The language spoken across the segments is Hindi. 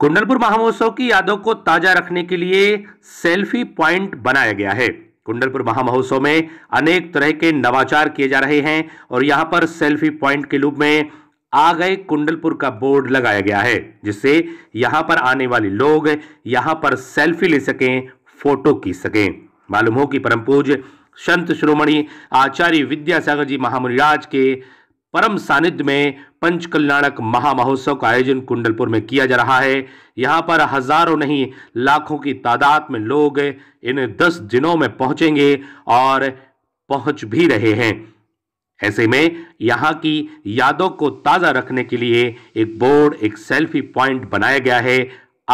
कुंडलपुर महामहोत्सव की यादों को ताजा रखने के लिए सेल्फी पॉइंट बनाया गया है कुंडलपुर महामहोत्सव में अनेक तरह के नवाचार किए जा रहे हैं और यहां पर सेल्फी पॉइंट के रूप में आ गए कुंडलपुर का बोर्ड लगाया गया है जिससे यहां पर आने वाले लोग यहां पर सेल्फी ले सकें फोटो खींच सकें मालूम हो कि परम पूज संत श्रोमणी आचार्य विद्यासागर जी महामुनिराज के परम सानिध्य में पंच कल्याणक महामहोत्सव का आयोजन कुंडलपुर में किया जा रहा है यहाँ पर हजारों नहीं लाखों की तादाद में लोग इन दस दिनों में पहुंचेंगे और पहुंच भी रहे हैं ऐसे में यहाँ की यादों को ताज़ा रखने के लिए एक बोर्ड एक सेल्फी पॉइंट बनाया गया है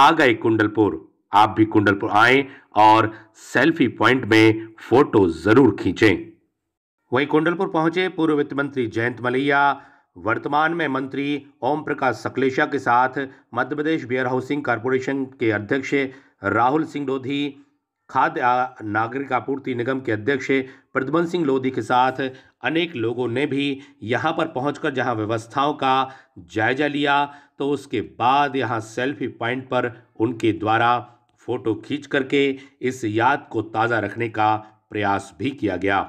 आ गए कुंडलपुर आप भी कुंडलपुर आए और सेल्फी पॉइंट में फोटो ज़रूर खींचें वहीं कुंडलपुर पहुंचे पूर्व वित्त मंत्री जयंत मलैया वर्तमान में मंत्री ओम प्रकाश सकलेशा के साथ मध्य प्रदेश बियर हाउसिंग कॉरपोरेशन के अध्यक्ष राहुल सिंह लोधी खाद्य नागरिक आपूर्ति निगम के अध्यक्ष प्रद्युमन सिंह लोधी के साथ अनेक लोगों ने भी यहां पर पहुंचकर जहां व्यवस्थाओं का जायजा लिया तो उसके बाद यहां सेल्फी पॉइंट पर उनके द्वारा फ़ोटो खींच करके इस याद को ताज़ा रखने का प्रयास भी किया गया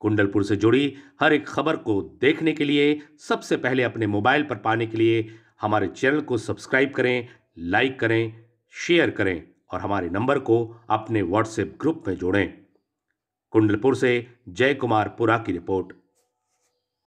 कुंडलपुर से जुड़ी हर एक खबर को देखने के लिए सबसे पहले अपने मोबाइल पर पाने के लिए हमारे चैनल को सब्सक्राइब करें लाइक करें शेयर करें और हमारे नंबर को अपने व्हाट्सएप ग्रुप में जोड़ें कुंडलपुर से जय कुमार पुरा की रिपोर्ट